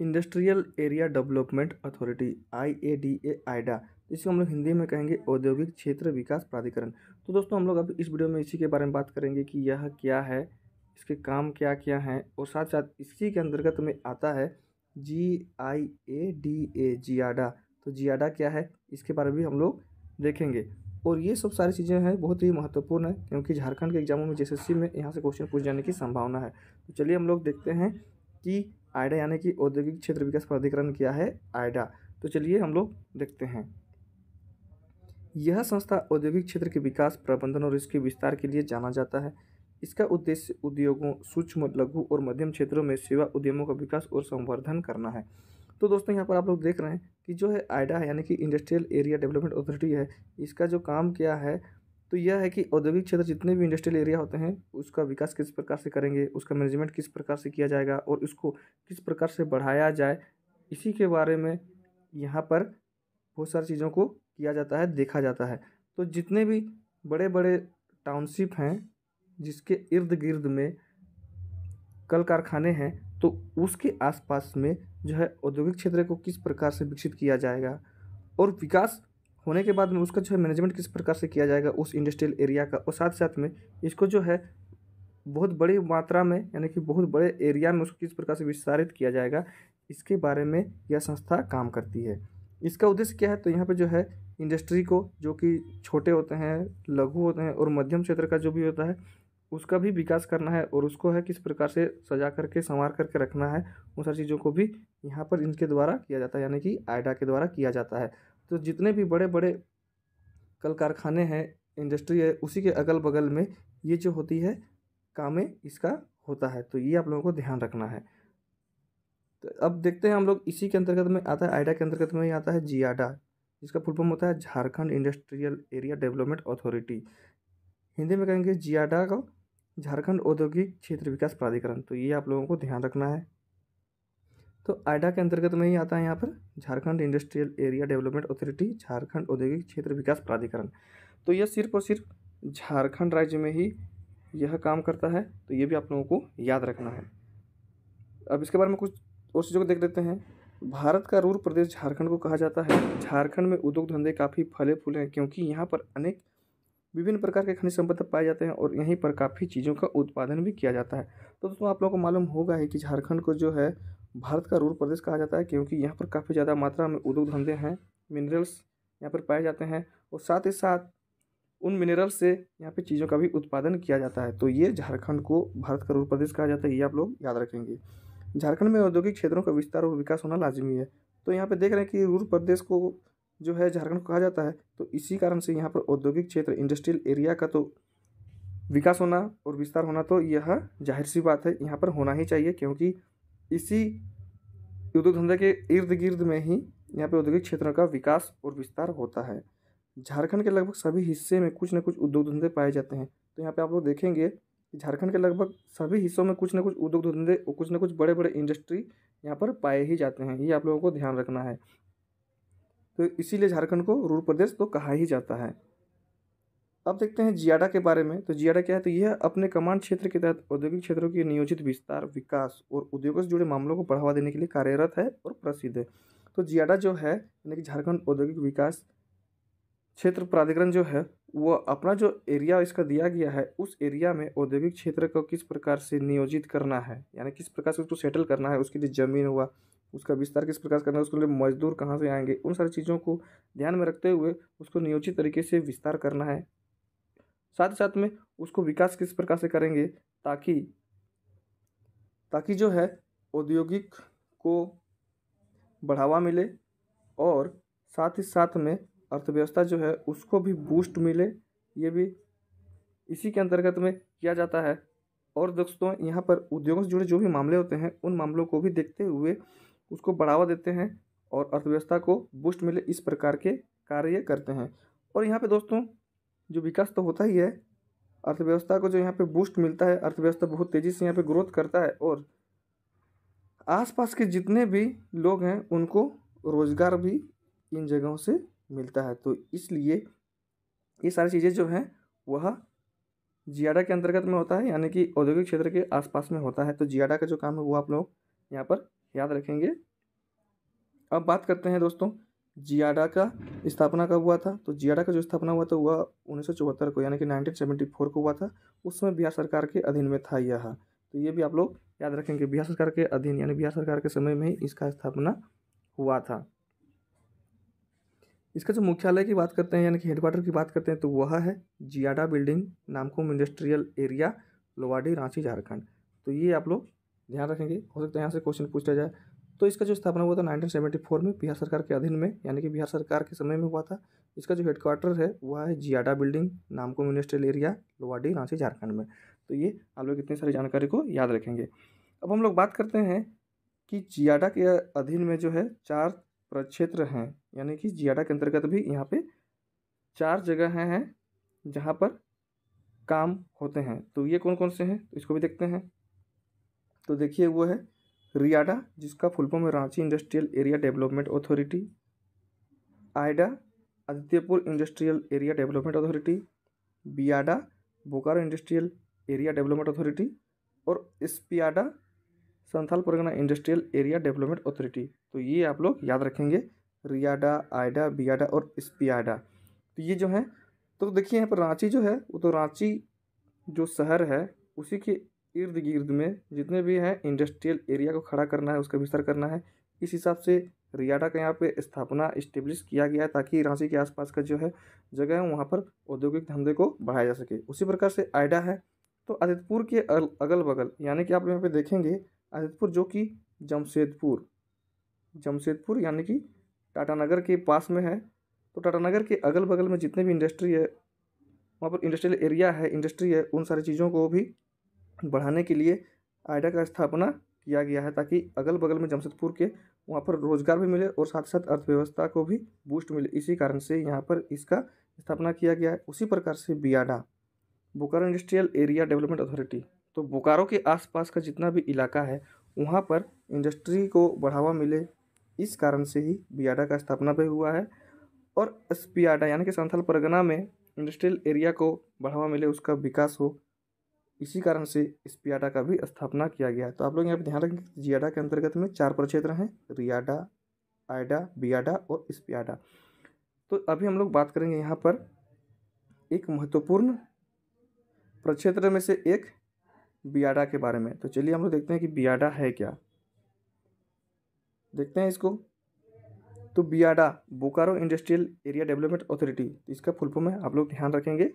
industrial area development authority I A D A IADA जिसको हम लोग हिंदी में कहेंगे औद्योगिक क्षेत्र विकास प्राधिकरण तो दोस्तों हम लोग अभी इस वीडियो में इसी के बारे में बात करेंगे कि यह क्या है इसके काम क्या क्या हैं और साथ साथ इसी के अंतर्गत में आता है जी आई ए डी ए जी आडा तो जी आडा क्या है इसके बारे में भी हम लोग देखेंगे और ये सब सारी चीज़ें हैं बहुत ही महत्वपूर्ण है क्योंकि झारखंड के एग्जामों में जे में यहाँ से क्वेश्चन पूछ जाने की संभावना है तो चलिए हम लोग देखते हैं कि आयडा यानी कि औद्योगिक क्षेत्र विकास प्राधिकरण क्या है आयडा तो चलिए हम लोग देखते हैं यह संस्था औद्योगिक क्षेत्र के विकास प्रबंधन और इसके विस्तार के लिए जाना जाता है इसका उद्देश्य उद्योगों सूक्ष्म लघु और मध्यम क्षेत्रों में सेवा उद्यमों का विकास और संवर्धन करना है तो दोस्तों यहाँ पर आप लोग देख रहे हैं कि जो है आयडा है यानी कि इंडस्ट्रियल एरिया डेवलपमेंट अथॉरिटी है इसका जो काम क्या है तो यह है कि औद्योगिक क्षेत्र जितने भी इंडस्ट्रियल एरिया होते हैं उसका विकास किस प्रकार से करेंगे उसका मैनेजमेंट किस प्रकार से किया जाएगा और उसको किस प्रकार से बढ़ाया जाए इसी के बारे में यहाँ पर बहुत सारी चीज़ों को किया जाता है देखा जाता है तो जितने भी बड़े बड़े टाउनशिप हैं जिसके इर्द गिर्द में कल कारखाने हैं तो उसके आसपास में जो है औद्योगिक क्षेत्र को किस प्रकार से विकसित किया जाएगा और विकास होने के बाद में उसका जो है मैनेजमेंट किस प्रकार से किया जाएगा उस इंडस्ट्रियल एरिया का और साथ साथ में इसको जो है बहुत बड़ी मात्रा में यानी कि बहुत बड़े एरिया में उसको किस प्रकार से विस्तारित किया जाएगा इसके बारे में यह संस्था काम करती है इसका उद्देश्य क्या है तो यहाँ पर जो है इंडस्ट्री को जो कि छोटे होते हैं लघु होते हैं और मध्यम क्षेत्र का जो भी होता है उसका भी विकास करना है और उसको है किस प्रकार से सजा करके संवार करके रखना है उन सारी चीज़ों को भी यहाँ पर इनके द्वारा किया जाता है यानी कि आयडा के द्वारा किया जाता है तो जितने भी बड़े बड़े कल कारखाने हैं इंडस्ट्री है उसी के अगल बगल में ये जो होती है कामें इसका होता है तो ये आप लोगों को ध्यान रखना है तो अब देखते हैं हम लोग इसी के अंतर्गत में आता है आइडा के अंतर्गत में आता है जियाडा जिसका फुल फॉर्म होता है Jharkhand industrial area development authority Hindi में कहेंगे जियाडा को झारखंड औद्योगिक क्षेत्र विकास प्राधिकरण तो ये आप लोगों को ध्यान रखना है तो आइडा के अंतर्गत में ही आता है यहाँ पर Jharkhand industrial area development authority Jharkhand औद्योगिक क्षेत्र विकास प्राधिकरण तो यह सिर्फ और सिर्फ झारखंड राज्य में ही यह काम करता है तो ये भी आप लोगों को याद रखना है अब इसके बारे में कुछ और चीज़ों को देख लेते हैं भारत का रूर प्रदेश झारखंड को कहा जाता है झारखंड में उद्योग धंधे काफ़ी फले फूले हैं क्योंकि यहाँ पर अनेक विभिन्न प्रकार के खनिज संपत्ति पाए जाते हैं और यहीं पर काफ़ी चीज़ों का उत्पादन भी किया जाता है तो दोस्तों आप लोगों को मालूम होगा ही कि झारखंड को जो है भारत का रूर प्रदेश कहा जाता है क्योंकि यहाँ पर काफ़ी ज़्यादा मात्रा में उद्योग धंधे हैं मिनरल्स यहाँ पर पाए जाते हैं और साथ ही साथ उन मिनरल से यहाँ पे चीज़ों का भी उत्पादन किया जाता है तो ये झारखंड को भारत का रूर प्रदेश कहा जाता है ये आप लोग याद रखेंगे झारखंड में औद्योगिक क्षेत्रों का विस्तार और विकास होना लाजमी है तो यहाँ पर देख रहे हैं कि रूर प्रदेश को जो है झारखंड को कहा जाता है तो इसी कारण से यहाँ पर औद्योगिक क्षेत्र इंडस्ट्रियल एरिया का तो विकास होना और विस्तार होना तो यह जाहिर सी बात है यहाँ पर होना ही चाहिए क्योंकि इसी उद्योग धंधा के इर्द गिर्द में ही यहाँ पे औद्योगिक क्षेत्र का विकास और विस्तार होता है झारखंड के लगभग सभी हिस्से में कुछ ना कुछ उद्योग धंधे पाए जाते हैं तो यहाँ पे आप लोग देखेंगे कि झारखंड के लगभग सभी हिस्सों में कुछ ना कुछ उद्योग धंधे और कुछ ना कुछ बड़े बड़े इंडस्ट्री यहाँ पर पाए ही जाते हैं ये आप लोगों को ध्यान रखना है तो इसीलिए झारखंड को रूर प्रदेश तो कहा ही जाता है अब देखते हैं जियाडा के बारे में तो जियाडा क्या है तो यह अपने कमांड क्षेत्र के तहत औद्योगिक क्षेत्रों के नियोजित विस्तार विकास और उद्योगों से जुड़े मामलों को बढ़ावा देने के लिए कार्यरत है और प्रसिद्ध है तो जियाडा जो है यानी कि झारखंड औद्योगिक विकास क्षेत्र प्राधिकरण जो है वह अपना जो एरिया इसका दिया गया है उस एरिया में औद्योगिक क्षेत्र को किस प्रकार से नियोजित करना है यानी किस प्रकार से उसको सेटल करना है उसके लिए ज़मीन हुआ उसका विस्तार किस प्रकार से करना है उसके लिए मजदूर कहाँ से आएंगे उन सारी चीज़ों को ध्यान में रखते हुए उसको नियोजित तरीके से विस्तार करना है साथ ही साथ में उसको विकास किस प्रकार से करेंगे ताकि ताकि जो है औद्योगिक को बढ़ावा मिले और साथ ही साथ में अर्थव्यवस्था जो है उसको भी बूस्ट मिले ये भी इसी के अंतर्गत में किया जाता है और दोस्तों यहाँ पर उद्योगों से जुड़े जो भी मामले होते हैं उन मामलों को भी देखते हुए उसको बढ़ावा देते हैं और अर्थव्यवस्था को बूस्ट मिले इस प्रकार के कार्य करते हैं और यहाँ पे दोस्तों जो विकास तो होता ही है अर्थव्यवस्था को जो यहाँ पे बूस्ट मिलता है अर्थव्यवस्था बहुत तेज़ी से यहाँ पे ग्रोथ करता है और आसपास के जितने भी लोग हैं उनको रोज़गार भी इन जगहों से मिलता है तो इसलिए ये सारी चीज़ें जो हैं वह जियाडा के अंतर्गत में होता है यानी कि औद्योगिक क्षेत्र के आसपास में होता है तो जियाडा का जो काम है वो आप लोग यहाँ पर याद रखेंगे अब बात करते हैं दोस्तों जियाडा का स्थापना कब हुआ था तो जियाडा का जो स्थापना हुआ था वह उन्नीस को यानी कि 1974 को हुआ था उस समय बिहार सरकार के अधीन में था यह तो ये भी आप लोग याद रखेंगे बिहार सरकार के अधीन यानी बिहार सरकार के समय में ही इसका स्थापना हुआ था इसका जो मुख्यालय की बात करते हैं यानी कि हेडक्वार्टर की बात करते हैं तो वह है JIADA building Namkum industrial area Lowadih Ranchi Jharkhand तो ये आप लोग ध्यान रखेंगे हो सकता है यहाँ से क्वेश्चन पूछा जाए तो इसका जो स्थापना हुआ था 1974 में बिहार सरकार के अधीन में यानी कि बिहार सरकार के समय में हुआ था इसका जो हेडक्वार्टर है वह है जियाडा बिल्डिंग नामको म्यूनिस्ट्रियल एरिया लोवाडी रांची झारखंड में तो ये आप लोग इतनी सारी जानकारी को याद रखेंगे अब हम लोग बात करते हैं कि जियाडा के अधीन में जो है चार प्रक्षेत्र हैं यानी कि जियाडा के अंतर्गत भी यहाँ पे चार जगह हैं जहाँ पर काम होते हैं तो ये कौन कौन से हैं तो इसको भी देखते हैं तो देखिए वो है रियाडा जिसका फुल फॉर्म है Ranchi industrial area development authority AIADA Adityapur industrial area development authority BIADA Bokaro industrial area development authority और SPIADA Santhal Pargana industrial area development authority तो ये आप लोग याद रखेंगे रियाडा आयडा बियाडा और स्पियाडा तो ये जो है तो देखिए यहाँ पर रांची जो है वो तो रांची जो शहर है उसी के इर्द गिर्द में जितने भी हैं इंडस्ट्रियल एरिया को खड़ा करना है उसका विस्तार करना है इस हिसाब से रियाडा का यहाँ पे स्थापना इस्टेब्लिश किया गया है ताकि रांची के आसपास का जो है जगह है वहाँ पर औद्योगिक धंधे को बढ़ाया जा सके उसी प्रकार से आयडा है तो आदित्यपुर के अगल बगल यानी कि आप यहाँ पे देखेंगे आदित्यपुर जो कि जमशेदपुर जमशेदपुर यानी कि टाटानगर के पास में है तो टाटानगर के अगल बगल में जितने भी इंडस्ट्री है वहाँ पर इंडस्ट्रियल एरिया है इंडस्ट्री है उन सारी चीज़ों को भी बढ़ाने के लिए आइडा का स्थापना किया गया है ताकि अगल बगल में जमशेदपुर के वहाँ पर रोजगार भी मिले और साथ साथ अर्थव्यवस्था को भी बूस्ट मिले इसी कारण से यहाँ पर इसका स्थापना किया गया है उसी प्रकार से BIADA Bokaro industrial area development authority तो बोकारो के आसपास का जितना भी इलाका है वहाँ पर इंडस्ट्री को बढ़ावा मिले इस कारण से ही बियाडा का स्थापना भी हुआ है और एस यानी कि संथल परगना में इंडस्ट्रियल एरिया को बढ़ावा मिले उसका विकास हो इसी कारण से इस पियाडा का भी स्थापना किया गया तो आप लोग यहाँ पर ध्यान रखें जियाडा के अंतर्गत में चार प्रक्षेत्र हैं रियाडा आयडा बियाडा और स्पियाडा तो अभी हम लोग बात करेंगे यहाँ पर एक महत्वपूर्ण प्रक्षेत्र में से एक बियाडा के बारे में तो चलिए हम लोग देखते हैं कि बियाडा है क्या देखते हैं इसको तो BIADA Bokaro industrial area development authority तो इसका फुल फॉर्म है आप लोग ध्यान रखेंगे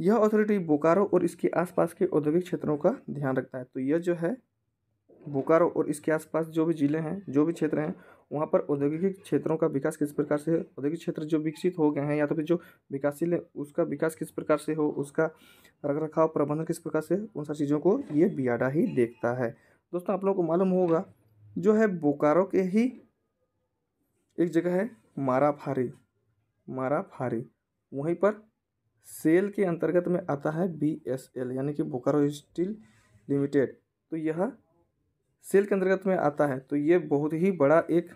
यह अथॉरिटी बोकारो और इसके आसपास के औद्योगिक क्षेत्रों का ध्यान रखता है तो यह जो है बोकारो और इसके आसपास जो भी ज़िले हैं जो भी क्षेत्र हैं वहाँ पर औद्योगिक क्षेत्रों का विकास किस प्रकार से औद्योगिक क्षेत्र जो विकसित हो गए हैं या तो फिर जो विकासशील है उसका विकास किस प्रकार से हो उसका रख रखाव प्रबंधन किस प्रकार से उन सारी चीज़ों को ये बियाडा ही देखता है दोस्तों आप लोगों को मालूम होगा जो है बोकारो के ही एक जगह है मारा फारी मारा फारी वहीं पर सेल के अंतर्गत में आता है बी एस एल यानी कि बोकारो स्टील लिमिटेड तो यह सेल के अंतर्गत में आता है तो ये बहुत ही बड़ा एक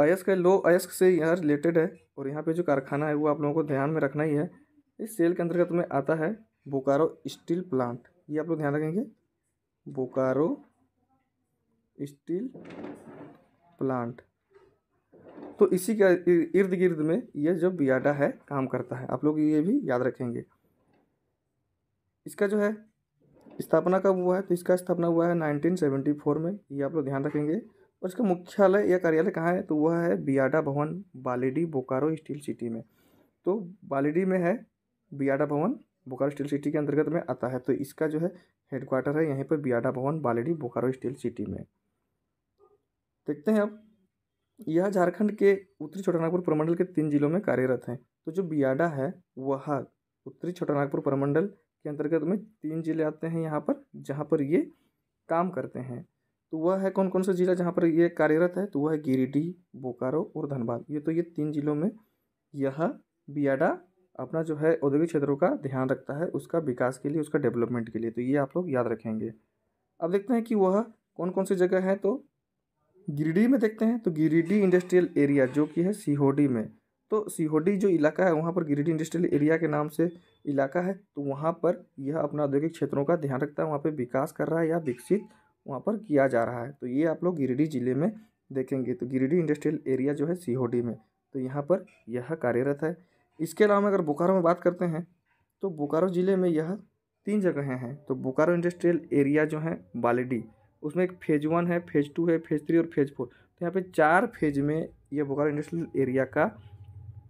अयस्क है लो अयस्क से यह रिलेटेड है और यहाँ पे जो कारखाना है वो आप लोगों को ध्यान में रखना ही है इस सेल के अंतर्गत में आता है बोकारो स्टील प्लांट ये आप लोग ध्यान रखेंगे बोकारो स्टील प्लांट तो इसी के इर्द गिर्द में ये जो बियाडा है काम करता है आप लोग ये भी याद रखेंगे इसका जो है स्थापना कब हुआ है तो इसका स्थापना हुआ है 1974 में ये आप लोग ध्यान रखेंगे और इसका मुख्यालय या कार्यालय कहाँ है तो वह है बियाडा भवन बालेडी बोकारो स्टील सिटी में तो बालेडी में है बियाडा भवन बोकारो स्टील सिटी के अंतर्गत में आता है तो इसका जो है हेडक्वार्टर है यहीं पर बियाडा भवन बालेडी बोकारो स्टील सिटी में देखते हैं अब यह झारखंड के उत्तरी छोटानागपुर प्रमंडल के तीन जिलों में कार्यरत हैं तो जो बियाडा है वह उत्तरी छोटानागपुर प्रमंडल के अंतर्गत में तीन जिले आते हैं यहाँ पर जहाँ पर ये काम करते हैं तो वह है कौन कौन सा जिला जहाँ पर ये कार्यरत है तो वह है गिरिडीह बोकारो और धनबाद ये तो ये तीन जिलों में यह बियाडा अपना जो है औद्योगिक क्षेत्रों का ध्यान रखता है उसका विकास के लिए उसका डेवलपमेंट के लिए तो ये आप लोग याद रखेंगे अब देखते हैं कि वह कौन कौन सी जगह है तो गिरिडीह में देखते हैं तो गिरिडीह इंडस्ट्रियल एरिया जो कि है सीहोडी में तो सीहोडी जो इलाका है वहाँ पर गिरिडीह इंडस्ट्रियल एरिया के नाम से इलाका है तो वहाँ पर यह अपना औद्योगिक क्षेत्रों का ध्यान रखता है वहाँ पर विकास कर रहा है या विकसित वहाँ पर किया जा रहा है तो ये आप लोग गिरिडीह जिले में देखेंगे तो गिरिडीह इंडस्ट्रियल एरिया जो है सीहोडी में तो यहाँ पर यह कार्यरत है इसके अलावा अगर बोकारो में बात करते हैं तो बोकारो ज़िले में यह तीन जगहें हैं तो बोकारो इंडस्ट्रियल एरिया जो है बालेडी उसमें एक फेज वन है फेज टू है फेज थ्री और फेज फोर तो यहाँ पे चार फेज में ये बोकारो इंडस्ट्रियल एरिया का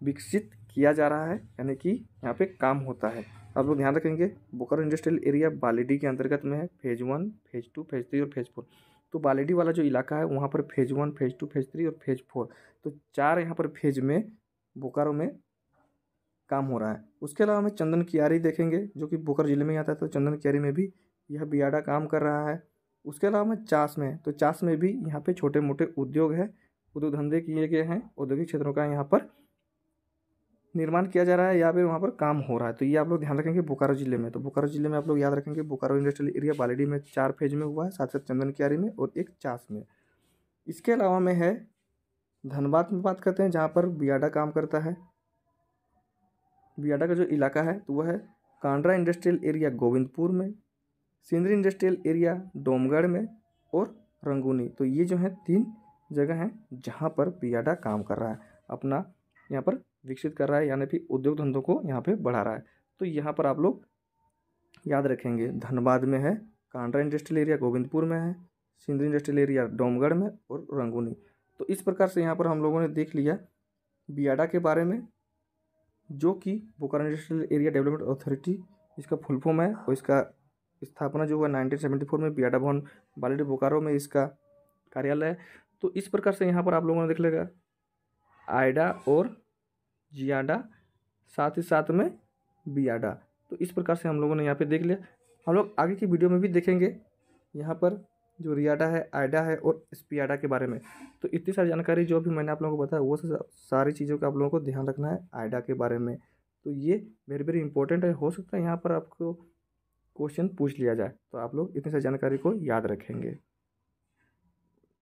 विकसित किया जा रहा है यानी कि यहाँ पे काम होता है आप लोग ध्यान रखेंगे बोकारो इंडस्ट्रियल एरिया बालेडी के अंतर्गत में है phase one phase two phase three और फेज फोर तो बालेडी वाला जो इलाका है वहाँ पर phase one phase two phase three और फेज फोर तो चार यहाँ पर फेज में बोकारो में काम हो रहा है उसके अलावा हमें चंदन कियारी देखेंगे जो कि बोकारो जिले में आता है तो चंदन कियारी में भी यह बियाडा काम कर रहा है उसके अलावा मैं चास में तो चास में भी यहाँ पे छोटे मोटे उद्योग है उद्योग धंधे किए गए हैं औद्योगिक क्षेत्रों का यहाँ पर निर्माण किया जा रहा है या फिर वहाँ पर काम हो रहा है तो ये आप लोग ध्यान रखेंगे बोकारो जिले में तो बोकारो जिले में आप लोग याद रखेंगे बोकारो इंडस्ट्रियल एरिया बालेडी में चार फेज में हुआ है साथ साथ चंदन क्यारी में और एक चास में इसके अलावा में है धनबाद में बात करते हैं जहाँ पर बियाडा काम करता है बियाडा का जो इलाका है तो वह है कांड्रा इंडस्ट्रियल एरिया गोविंदपुर में सिंदरी इंडस्ट्रियल एरिया डोमगढ़ में और रंगूनी तो ये जो है तीन जगह हैं जहाँ पर बियाडा काम कर रहा है अपना यहाँ पर विकसित कर रहा है यानी कि उद्योग धंधों को यहाँ पे बढ़ा रहा है तो यहाँ पर आप लोग याद रखेंगे धनबाद में है कांडा इंडस्ट्रियल एरिया गोविंदपुर में है सिंदरी इंडस्ट्रियल एरिया डोमगढ़ में और रंगूनी तो इस प्रकार से यहाँ पर हम लोगों ने देख लिया बियाडा के बारे में जो कि Bokaro industrial area development authority इसका फुल फॉर्म है और इसका स्थापना जो हुआ 1974 में बियाडा भवन बालेडी बोकारो में इसका कार्यालय तो इस प्रकार से यहाँ पर आप लोगों ने देख लेगा आयडा और जियाडा साथ ही साथ में बियाडा तो इस प्रकार से हम लोगों ने यहाँ पे देख लिया हम लोग आगे की वीडियो में भी देखेंगे यहाँ पर जो रियाडा है आयडा है और स्पियाडा के बारे में तो इतनी सारी जानकारी जो भी मैंने आप लोगों को बताया वो सारी चीज़ों का आप लोगों को ध्यान रखना है आयडा के बारे में तो ये वेरी वेरी इंपॉर्टेंट है हो सकता है यहाँ पर आपको क्वेश्चन पूछ लिया जाए तो आप लोग इतनी सारी जानकारी को याद रखेंगे